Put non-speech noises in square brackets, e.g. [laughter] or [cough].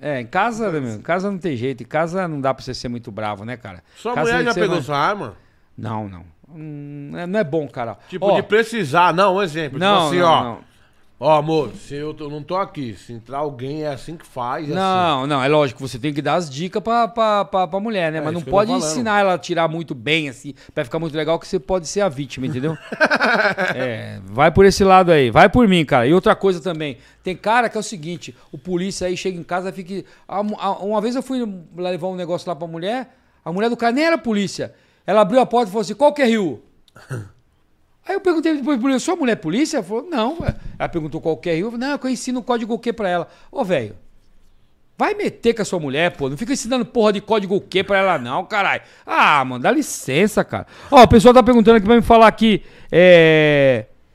É, em casa, em casa não tem jeito. Em casa não dá pra você ser muito bravo, né, cara? Sua casa mulher já pegou não... sua arma? Não, não. Hum, não é bom, cara. Tipo, de precisar, não, um exemplo. Tipo não, tipo assim, não, ó. Não. Ó, amor, se eu tô, não tô aqui, se entrar alguém é assim que faz. É não, assim. não, é lógico, você tem que dar as dicas pra, pra, pra, pra mulher, né? É, Mas não pode ensinar ela a tirar muito bem, assim, pra ficar muito legal, que você pode ser a vítima, entendeu? [laughs] é, Vai por esse lado aí, vai por mim, cara. E outra coisa também, tem cara que é o seguinte, o polícia aí chega em casa, fica... Uma vez eu fui levar um negócio lá pra mulher, a mulher do cara nem era polícia. Ela abriu a porta e falou assim, qual que é rio? [laughs] Aí eu perguntei depois polícia, sua mulher é polícia? Ela falou, não. Ela perguntou qual que é rio. Não, é eu ensino o código Q pra ela. Ô, velho, vai meter com a sua mulher, pô. Não fica ensinando porra de código Q pra ela, não, caralho. Ah, mano, dá licença, cara. Ó, o pessoal tá perguntando aqui pra me falar aqui, é...